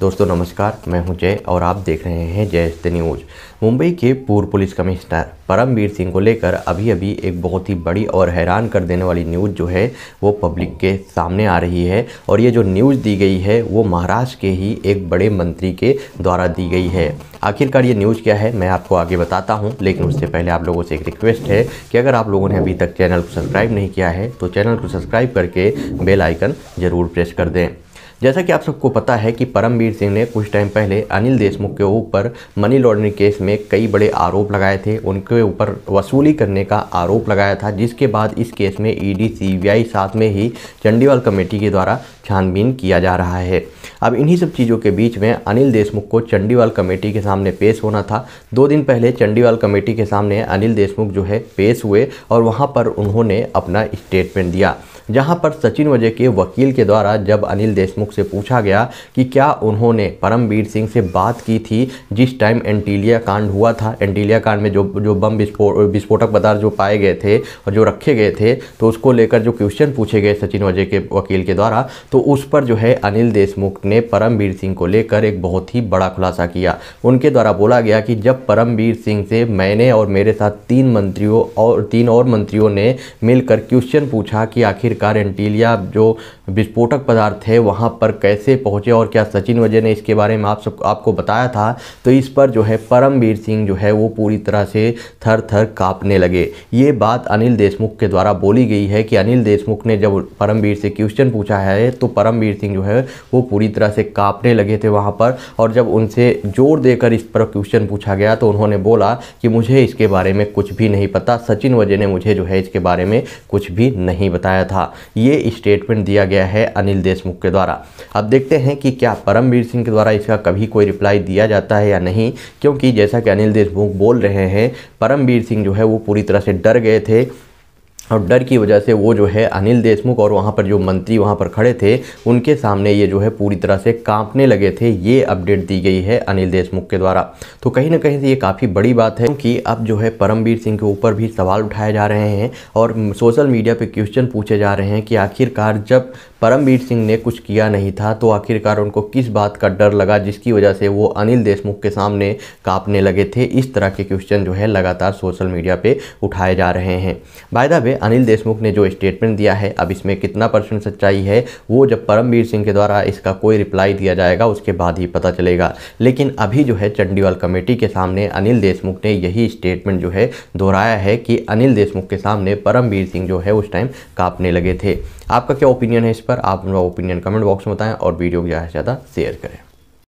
दोस्तों नमस्कार मैं हूं जय और आप देख रहे हैं जय जयस्त न्यूज मुंबई के पूर्व पुलिस कमिश्नर परमवीर सिंह को लेकर अभी अभी एक बहुत ही बड़ी और हैरान कर देने वाली न्यूज़ जो है वो पब्लिक के सामने आ रही है और ये जो न्यूज़ दी गई है वो महाराष्ट्र के ही एक बड़े मंत्री के द्वारा दी गई है आखिरकार ये न्यूज़ क्या है मैं आपको आगे बताता हूँ लेकिन उससे पहले आप लोगों से एक रिक्वेस्ट है कि अगर आप लोगों ने अभी तक चैनल को सब्सक्राइब नहीं किया है तो चैनल को सब्सक्राइब करके बेल आइकन ज़रूर प्रेस कर दें जैसा कि आप सबको पता है कि परमवीर सिंह ने कुछ टाइम पहले अनिल देशमुख के ऊपर मनी लॉन्ड्रिंग केस में कई बड़े आरोप लगाए थे उनके ऊपर वसूली करने का आरोप लगाया था जिसके बाद इस केस में ईडी सीबीआई साथ में ही चंडीवाल कमेटी के द्वारा छानबीन किया जा रहा है अब इन्हीं सब चीज़ों के बीच में अनिल देशमुख को चंडीवाल कमेटी के सामने पेश होना था दो दिन पहले चंडीवाल कमेटी के सामने अनिल देशमुख जो है पेश हुए और वहाँ पर उन्होंने अपना स्टेटमेंट दिया जहां पर सचिन वजय के वकील के द्वारा जब अनिल देशमुख से पूछा गया कि क्या उन्होंने परमवीर सिंह से बात की थी जिस टाइम एंटीलिया कांड हुआ था एंटीलिया कांड में जो जो बम विस्फोट विस्फोटक पदार्थ जो पाए गए थे और जो रखे गए थे तो उसको लेकर जो क्वेश्चन पूछे गए सचिन वजय के वकील के द्वारा तो उस पर जो है अनिल देशमुख ने परमवीर सिंह को लेकर एक बहुत ही बड़ा खुलासा किया उनके द्वारा बोला गया कि जब परमवीर सिंह से मैंने और मेरे साथ तीन मंत्रियों और तीन और मंत्रियों ने मिलकर क्वेश्चन पूछा कि आखिर आखिरकार एंटीलिया जो विस्फोटक पदार्थ है वहाँ पर कैसे पहुँचे और क्या सचिन वजय ने इसके बारे में आप सब आपको बताया था तो इस पर जो है परमवीर सिंह जो है वो पूरी तरह से थर थर काँपने लगे ये बात अनिल देशमुख के द्वारा बोली गई है कि अनिल देशमुख ने जब परमवीर से क्वेश्चन पूछा है तो परमवीर सिंह जो है वो पूरी तरह से काँपने लगे थे वहाँ पर और जब उनसे जोर देकर इस पर क्वेश्चन पूछा गया तो उन्होंने बोला कि मुझे इसके बारे में कुछ भी नहीं पता सचिन वजय ने मुझे जो है इसके बारे में कुछ भी नहीं बताया था ये स्टेटमेंट दिया गया है अनिल देशमुख के द्वारा अब देखते हैं कि क्या परमवीर सिंह के द्वारा इसका कभी कोई रिप्लाई दिया जाता है या नहीं क्योंकि जैसा कि अनिल देशमुख बोल रहे हैं परमवीर सिंह जो है वो पूरी तरह से डर गए थे और डर की वजह से वो जो है अनिल देशमुख और वहाँ पर जो मंत्री वहाँ पर खड़े थे उनके सामने ये जो है पूरी तरह से कांपने लगे थे ये अपडेट दी गई है अनिल देशमुख के द्वारा तो कहीं ना कहीं से ये काफ़ी बड़ी बात है क्योंकि अब जो है परमवीर सिंह के ऊपर भी सवाल उठाए जा रहे हैं और सोशल मीडिया पर क्वेश्चन पूछे जा रहे हैं कि आखिरकार जब परमवीर सिंह ने कुछ किया नहीं था तो आखिरकार उनको किस बात का डर लगा जिसकी वजह से वो अनिल देशमुख के सामने कांपने लगे थे इस तरह के क्वेश्चन जो है लगातार सोशल मीडिया पर उठाए जा रहे हैं बायदा वे अनिल देशमुख ने जो स्टेटमेंट दिया है अब इसमें कितना परसेंट सच्चाई है वो जब परमवीर सिंह के द्वारा इसका कोई रिप्लाई दिया जाएगा उसके बाद ही पता चलेगा लेकिन अभी जो है चंडीवाल कमेटी के सामने अनिल देशमुख ने यही स्टेटमेंट जो है दोहराया है कि अनिल देशमुख के सामने परमवीर सिंह जो है उस टाइम कांपने लगे थे आपका क्या ओपिनियन है इस पर आप अपना ओपिनियन कमेंट बॉक्स में बताएं और वीडियो को ज़्यादा से ज़्यादा शेयर करें